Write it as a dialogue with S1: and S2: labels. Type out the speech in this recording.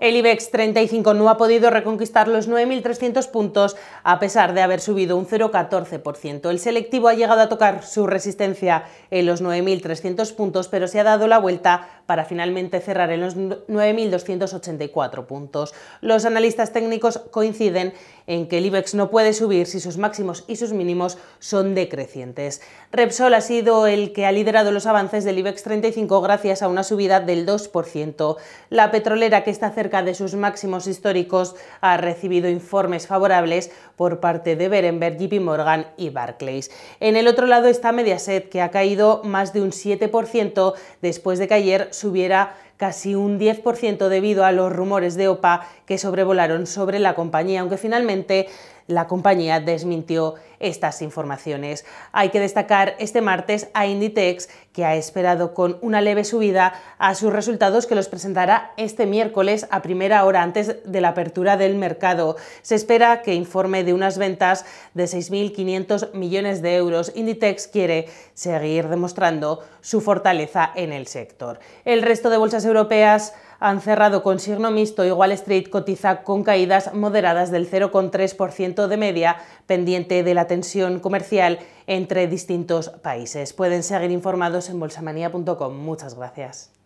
S1: el IBEX 35 no ha podido reconquistar los 9.300 puntos a pesar de haber subido un 0,14%. El selectivo ha llegado a tocar su resistencia en los 9.300 puntos, pero se ha dado la vuelta para finalmente cerrar en los 9.284 puntos. Los analistas técnicos coinciden en que el IBEX no puede subir si sus máximos y sus mínimos son decrecientes. Repsol ha sido el que ha liderado los avances del IBEX 35 gracias a una subida del 2%. La petrolera, que está cerca de sus máximos históricos, ha recibido informes favorables por parte de Berenberg, JP Morgan y Barclays. En el otro lado está Mediaset, que ha caído más de un 7% después de que ayer subiera hubiera casi un 10% debido a los rumores de OPA que sobrevolaron sobre la compañía, aunque finalmente la compañía desmintió estas informaciones. Hay que destacar este martes a Inditex, que ha esperado con una leve subida a sus resultados que los presentará este miércoles a primera hora antes de la apertura del mercado. Se espera que informe de unas ventas de 6.500 millones de euros. Inditex quiere seguir demostrando su fortaleza en el sector. El resto de bolsas europeas han cerrado con signo mixto y Wall Street cotiza con caídas moderadas del 0,3% de media, pendiente de la tensión comercial entre distintos países. Pueden seguir informados en bolsamanía.com. Muchas gracias.